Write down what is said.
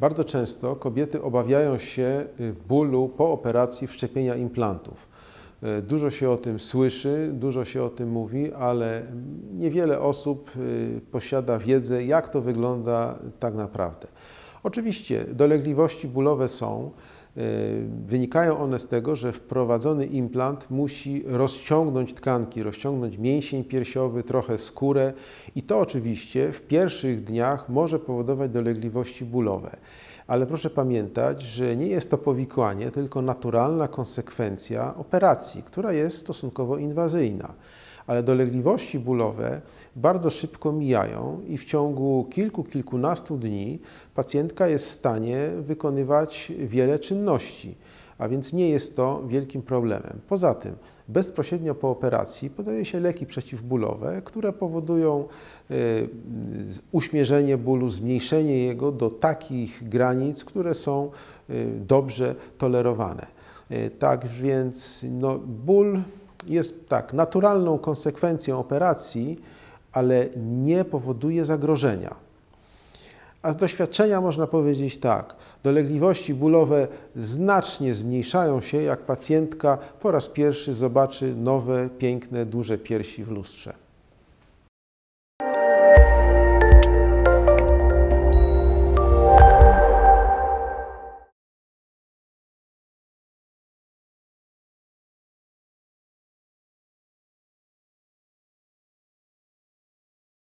Bardzo często kobiety obawiają się y, bólu po operacji wszczepienia implantów. Y, dużo się o tym słyszy, dużo się o tym mówi, ale niewiele osób y, posiada wiedzę, jak to wygląda tak naprawdę. Oczywiście dolegliwości bólowe są, E, wynikają one z tego, że wprowadzony implant musi rozciągnąć tkanki, rozciągnąć mięsień piersiowy, trochę skórę i to oczywiście w pierwszych dniach może powodować dolegliwości bólowe. Ale proszę pamiętać, że nie jest to powikłanie, tylko naturalna konsekwencja operacji, która jest stosunkowo inwazyjna ale dolegliwości bólowe bardzo szybko mijają i w ciągu kilku, kilkunastu dni pacjentka jest w stanie wykonywać wiele czynności, a więc nie jest to wielkim problemem. Poza tym, bezpośrednio po operacji podaje się leki przeciwbólowe, które powodują e, uśmierzenie bólu, zmniejszenie jego do takich granic, które są e, dobrze tolerowane. E, tak więc no, ból jest tak, naturalną konsekwencją operacji, ale nie powoduje zagrożenia. A z doświadczenia można powiedzieć tak, dolegliwości bólowe znacznie zmniejszają się, jak pacjentka po raz pierwszy zobaczy nowe, piękne, duże piersi w lustrze.